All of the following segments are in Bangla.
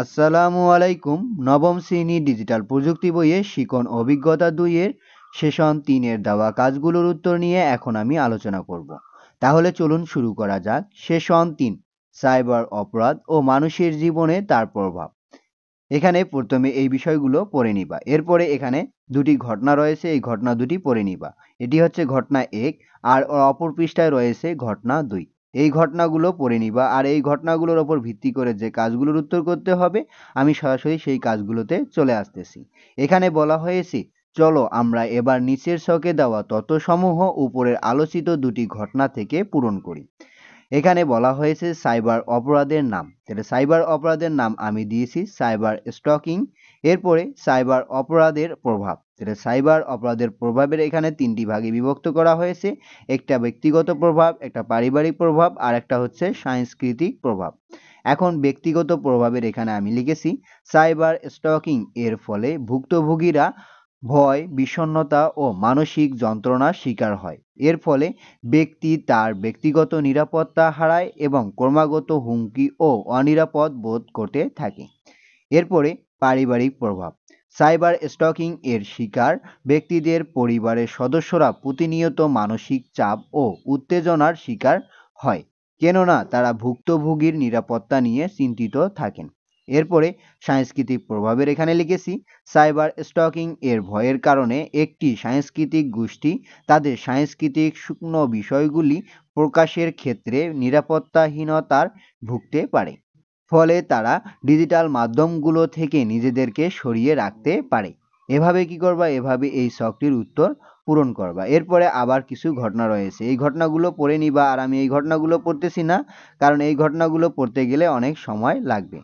আসসালামু আলাইকুম নবম শ্রেণী ডিজিটাল প্রযুক্তি বইয়ে শিকন অভিজ্ঞতা দুইয়ের সেশন তিনের দেওয়া কাজগুলোর উত্তর নিয়ে এখন আমি আলোচনা করব তাহলে চলুন শুরু করা যাক সেশন তিন সাইবার অপরাধ ও মানুষের জীবনে তার প্রভাব এখানে প্রথমে এই বিষয়গুলো পড়ে নিবা এরপরে এখানে দুটি ঘটনা রয়েছে এই ঘটনা দুটি পড়ে নিবা এটি হচ্ছে ঘটনা এক আর অপর পৃষ্ঠায় রয়েছে ঘটনা দুই এই ঘটনাগুলো পড়ে নিই বা আর এই ঘটনাগুলোর ওপর ভিত্তি করে যে কাজগুলোর উত্তর করতে হবে আমি সরাসরি সেই কাজগুলোতে চলে আসতেছি এখানে বলা হয়েছে চলো আমরা এবার নিচের ছকে দেওয়া তত্ত্বসমূহ উপরের আলোচিত দুটি ঘটনা থেকে পূরণ করি এখানে বলা হয়েছে সাইবার অপরাধের নাম তাহলে সাইবার অপরাধের নাম আমি দিয়েছি সাইবার স্টকিং এরপরে সাইবার অপরাধের প্রভাব তাহলে সাইবার অপরাধের প্রভাবের এখানে তিনটি ভাগে বিভক্ত করা হয়েছে একটা ব্যক্তিগত প্রভাব একটা পারিবারিক প্রভাব আর একটা হচ্ছে সাংস্কৃতিক প্রভাব এখন ব্যক্তিগত প্রভাবের এখানে আমি লিখেছি সাইবার স্টকিং এর ফলে ভুক্তভোগীরা ভয় বিষণ্নতা ও মানসিক যন্ত্রণার শিকার হয় এর ফলে ব্যক্তি তার ব্যক্তিগত নিরাপত্তা হারায় এবং ক্রমাগত হুমকি ও অনিরাপদ বোধ করতে থাকে এরপরে পারিবারিক প্রভাব সাইবার স্টকিং এর শিকার ব্যক্তিদের পরিবারের সদস্যরা প্রতিনিয়ত মানসিক চাপ ও উত্তেজনার শিকার হয় কেননা তারা ভুক্তভোগীর নিরাপত্তা নিয়ে চিন্তিত থাকেন এরপরে সাংস্কৃতিক প্রভাবের এখানে লিখেছি সাইবার স্টকিং এর ভয়ের কারণে একটি সাংস্কৃতিক গোষ্ঠী তাদের সাংস্কৃতিক শুকনো বিষয়গুলি প্রকাশের ক্ষেত্রে নিরাপত্তাহীনতার ভুগতে পারে ফলে তারা ডিজিটাল মাধ্যমগুলো থেকে নিজেদেরকে সরিয়ে রাখতে পারে এভাবে কি করবা এভাবে এই শখটির উত্তর পূরণ করবা এরপরে আবার কিছু ঘটনা রয়েছে এই ঘটনাগুলো পড়ে নিবা আর আমি এই ঘটনাগুলো পড়তেছি না কারণ এই ঘটনাগুলো পড়তে গেলে অনেক সময় লাগবে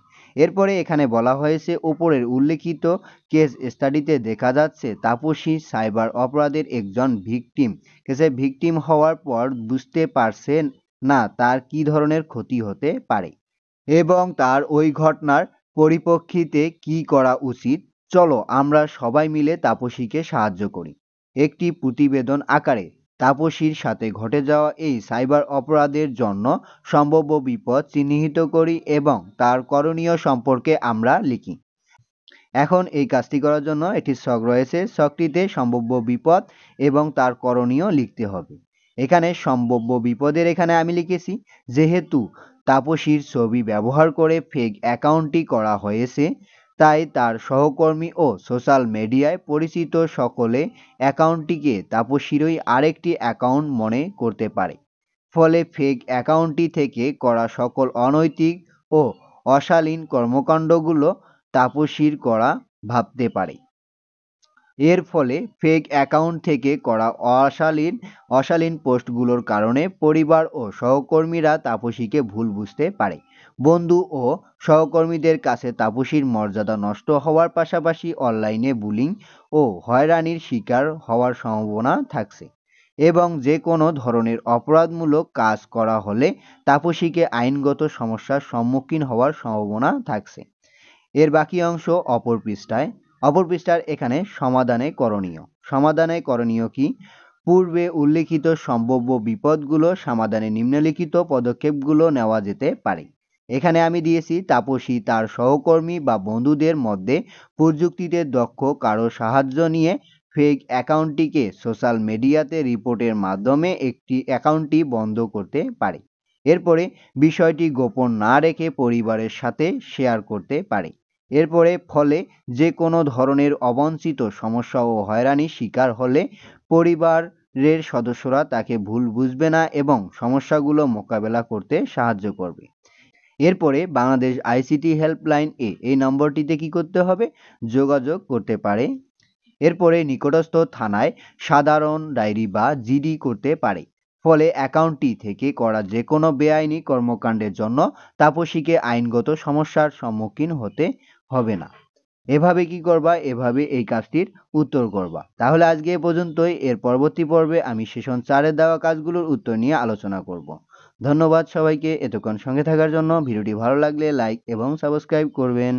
এরপরে এখানে বলা হয়েছে ওপরের উল্লেখিত কেস স্টাডিতে দেখা যাচ্ছে তাপসী সাইবার অপরাধের একজন ভিকটিম কেসে ভিকটিম হওয়ার পর বুঝতে পারছে না তার কি ধরনের ক্ষতি হতে পারে এবং তার ওই ঘটনার পরিপ্রেক্ষিতে কি করা উচিত চলো আমরা সবাই মিলে তাপসীকে সাহায্য করি একটি প্রতিবেদন আকারে তাপসীর সাথে ঘটে যাওয়া এই সাইবার অপরাধের জন্য সম্ভাব্য বিপদ চিহ্নিত করি এবং তার করণীয় সম্পর্কে আমরা লিখি এখন এই কাজটি করার জন্য একটি শখ রয়েছে শখটিতে সম্ভাব্য বিপদ এবং তার করণীয় লিখতে হবে এখানে সম্ভাব্য বিপদের এখানে আমি লিখেছি যেহেতু তাপসীর ছবি ব্যবহার করে ফেক অ্যাকাউন্টটি করা হয়েছে তাই তার সহকর্মী ও সোশ্যাল মিডিয়ায় পরিচিত সকলে অ্যাকাউন্টটিকে তাপসীরই আরেকটি অ্যাকাউন্ট মনে করতে পারে ফলে ফেক অ্যাকাউন্টটি থেকে করা সকল অনৈতিক ও অশালীন কর্মকাণ্ডগুলো তাপসীর করা ভাবতে পারে এর ফলে ফেক অ্যাকাউন্ট থেকে করা অশালীন অশালীন পোস্টগুলোর কারণে পরিবার ও সহকর্মীরা তাপসীকে ভুল বুঝতে পারে বন্ধু ও সহকর্মীদের কাছে তাপসীর মর্যাদা নষ্ট হওয়ার পাশাপাশি অনলাইনে বুলিং ও হয়রানির শিকার হওয়ার সম্ভাবনা থাকছে এবং যে কোনো ধরনের অপরাধমূলক কাজ করা হলে তাপসীকে আইনগত সমস্যার সম্মুখীন হওয়ার সম্ভাবনা থাকছে এর বাকি অংশ অপর পৃষ্ঠায় অপর পৃষ্ঠার এখানে সমাধানে করণীয় সমাধানে করণীয় কি পূর্বে উল্লিখিত সম্ভাব্য বিপদগুলো সমাধানে নিম্নলিখিত পদক্ষেপগুলো নেওয়া যেতে পারে এখানে আমি দিয়েছি তাপসী তার সহকর্মী বা বন্ধুদের মধ্যে প্রযুক্তিতে দক্ষ কারো সাহায্য নিয়ে ফেক অ্যাকাউন্টটিকে সোশ্যাল মিডিয়াতে রিপোর্টের মাধ্যমে একটি অ্যাকাউন্টটি বন্ধ করতে পারে এরপরে বিষয়টি গোপন না রেখে পরিবারের সাথে শেয়ার করতে পারে এরপরে ফলে যে কোনো ধরনের অবঞ্চিত সমস্যা ও হয়রানির শিকার হলে পরিবারের সদস্যরা তাকে ভুল বুঝবে না এবং সমস্যাগুলো মোকাবেলা করতে সাহায্য করবে এরপরে বাংলাদেশ আইসিটি হেল্পলাইন এ এই নম্বরটিতে কি করতে হবে যোগাযোগ করতে পারে এরপরে নিকটস্থ থানায় সাধারণ ডায়েরি বা জিডি করতে পারে ফলে অ্যাকাউন্টটি থেকে করা যে কোনো বেআইনি কর্মকাণ্ডের জন্য তাপসীকে আইনগত সমস্যার সম্মুখীন হতে হবে না এভাবে কি করবা এভাবে এই কাজটির উত্তর করবা তাহলে আজকে এ পর্যন্তই এর পরবর্তী পর্বে আমি সেশন চারের দেওয়া কাজগুলোর উত্তর নিয়ে আলোচনা করব ধন্যবাদ সবাইকে এতক্ষণ সঙ্গে থাকার জন্য ভিডিওটি ভালো লাগলে লাইক এবং সাবস্ক্রাইব করবেন